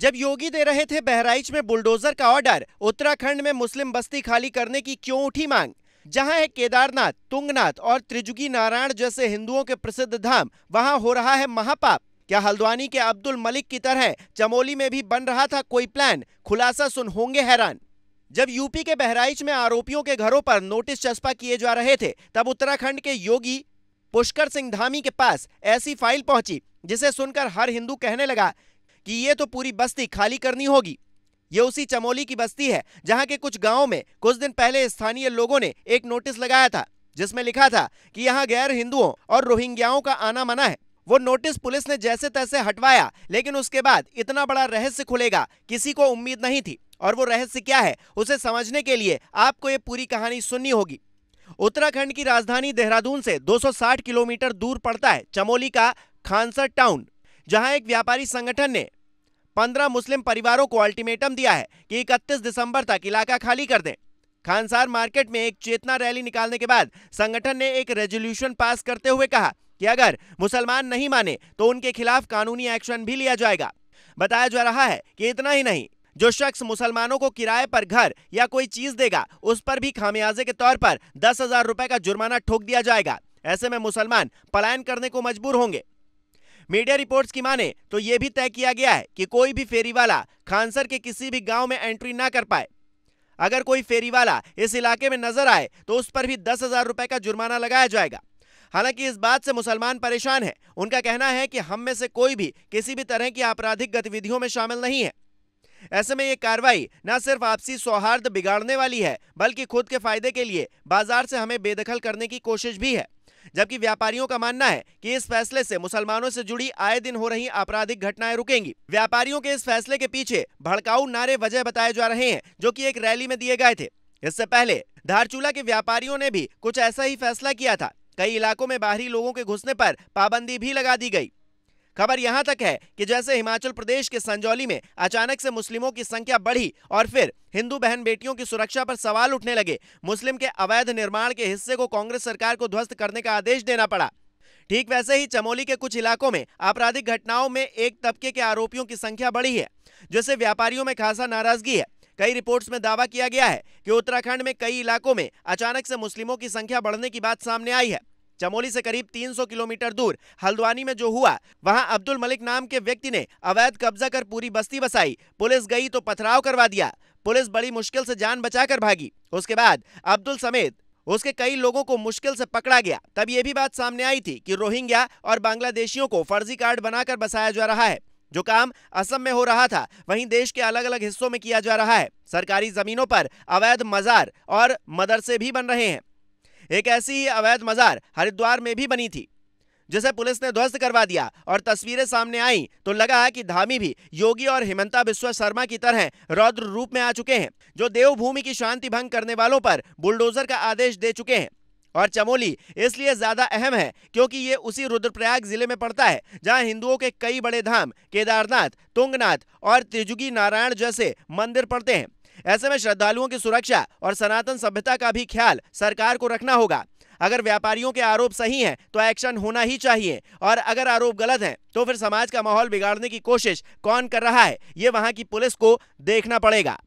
जब योगी दे रहे थे बहराइच में बुलडोजर का ऑर्डर उत्तराखंड में मुस्लिम बस्ती खाली करने की क्यों उठी मांग जहां है केदारनाथ तुंगनाथ और त्रिजुगी नारायण जैसे हिंदुओं के प्रसिद्ध धाम वहां हो रहा है महापाप क्या हल्द्वानी के अब्दुल मलिक की तरह चमोली में भी बन रहा था कोई प्लान खुलासा सुन होंगे हैरान जब यूपी के बहराइच में आरोपियों के घरों पर नोटिस चस्पा किए जा रहे थे तब उत्तराखंड के योगी पुष्कर सिंह धामी के पास ऐसी फाइल पहुंची जिसे सुनकर हर हिंदू कहने लगा कि ये तो पूरी बस्ती खाली करनी होगी ये उसी चमोली की बस्ती है जहां के कुछ गांवों में कुछ दिन पहले स्थानीय लोगों ने एक नोटिस लगाया था जिसमें लिखा था कि यहाँ गैर हिंदुओं और रोहिंग्याओं का आना मना है वो नोटिस पुलिस ने जैसे तैसे हटवाया लेकिन उसके बाद इतना बड़ा रहस्य खुलेगा किसी को उम्मीद नहीं थी और वो रहस्य क्या है उसे समझने के लिए आपको ये पूरी कहानी सुननी होगी उत्तराखंड की राजधानी देहरादून से 260 किलोमीटर दूर पड़ता है चमोली का खानसर टाउन जहां एक व्यापारी संगठन ने पंद्रह मुस्लिम परिवारों को अल्टीमेटम दिया है कि इकतीस दिसंबर तक इलाका खाली कर दें खानसार मार्केट में एक चेतना रैली निकालने के बाद संगठन ने एक रेजोल्यूशन पास करते हुए कहा कि अगर मुसलमान नहीं माने तो उनके खिलाफ कानूनी एक्शन भी लिया जाएगा बताया जा रहा है कि इतना ही नहीं जो शख्स मुसलमानों को किराए पर घर या कोई चीज देगा उस पर भी खामियाजे के तौर पर दस हजार रुपए का जुर्माना ठोक दिया जाएगा ऐसे में मुसलमान पलायन करने को मजबूर होंगे मीडिया रिपोर्ट्स की माने तो यह भी तय किया गया है कि कोई भी फेरी वाला खानसर के किसी भी गांव में एंट्री ना कर पाए अगर कोई फेरी वाला इस इलाके में नजर आए तो उस पर भी दस हजार रुपए का जुर्माना लगाया जाएगा हालांकि इस बात से मुसलमान परेशान है उनका कहना है कि हम में से कोई भी किसी भी तरह की आपराधिक गतिविधियों में शामिल नहीं है ऐसे में ये कार्रवाई न सिर्फ आपसी सौहार्द बिगाड़ने वाली है बल्कि खुद के फायदे के लिए बाजार से हमें बेदखल करने की कोशिश भी है जबकि व्यापारियों का मानना है कि इस फैसले से मुसलमानों से जुड़ी आए दिन हो रही आपराधिक घटनाएं रुकेंगी व्यापारियों के इस फैसले के पीछे भड़काऊ नारे वजह बताए जा रहे हैं जो की एक रैली में दिए गए थे इससे पहले धारचूला के व्यापारियों ने भी कुछ ऐसा ही फैसला किया था कई इलाकों में बाहरी लोगों के घुसने पर पाबंदी भी लगा दी गई खबर यहां तक है कि जैसे हिमाचल प्रदेश के संजौली में अचानक से मुस्लिमों की संख्या बढ़ी और फिर हिंदू बहन बेटियों की सुरक्षा पर सवाल उठने लगे मुस्लिम के अवैध निर्माण के हिस्से को कांग्रेस सरकार को ध्वस्त करने का आदेश देना पड़ा ठीक वैसे ही चमोली के कुछ इलाकों में आपराधिक घटनाओं में एक तबके के आरोपियों की संख्या बढ़ी है जिससे व्यापारियों में खासा नाराजगी है कई रिपोर्ट्स में दावा किया गया है कि उत्तराखंड में कई इलाकों में अचानक से मुस्लिमों की संख्या बढ़ने की बात सामने आई है चमोली से करीब 300 किलोमीटर दूर हल्द्वानी में जो हुआ वहां अब्दुल मलिक नाम के व्यक्ति ने अवैध कब्जा कर पूरी बस्ती बसाई पुलिस गई तो पथराव करवा दिया पुलिस बड़ी मुश्किल से जान बचाकर भागी उसके बाद अब्दुल समेत उसके कई लोगों को मुश्किल से पकड़ा गया तब ये भी बात सामने आई थी कि रोहिंग्या और बांग्लादेशियों को फर्जी कार्ड बनाकर बसाया जा रहा है जो काम असम में हो रहा था वहीं देश के अलग अलग हिस्सों में किया जा रहा है सरकारी जमीनों पर अवैध मजार और मदरसे भी बन रहे हैं एक ऐसी ही अवैध मजार हरिद्वार में भी बनी थी जिसे पुलिस ने ध्वस्त करवा दिया और तस्वीरें सामने आई तो लगा कि धामी भी योगी और हिमंता बिस्वा शर्मा की तरह रौद्र रूप में आ चुके हैं जो देवभूमि की शांति भंग करने वालों पर बुलडोजर का आदेश दे चुके हैं और चमोली इसलिए ज्यादा अहम है क्योंकि ये उसी रुद्रप्रयाग जिले में पड़ता है जहां हिंदुओं के कई बड़े धाम केदारनाथ तुंगनाथ और त्रिजुगी नारायण जैसे मंदिर पड़ते हैं ऐसे में श्रद्धालुओं की सुरक्षा और सनातन सभ्यता का भी ख्याल सरकार को रखना होगा अगर व्यापारियों के आरोप सही हैं तो एक्शन होना ही चाहिए और अगर आरोप गलत हैं तो फिर समाज का माहौल बिगाड़ने की कोशिश कौन कर रहा है ये वहाँ की पुलिस को देखना पड़ेगा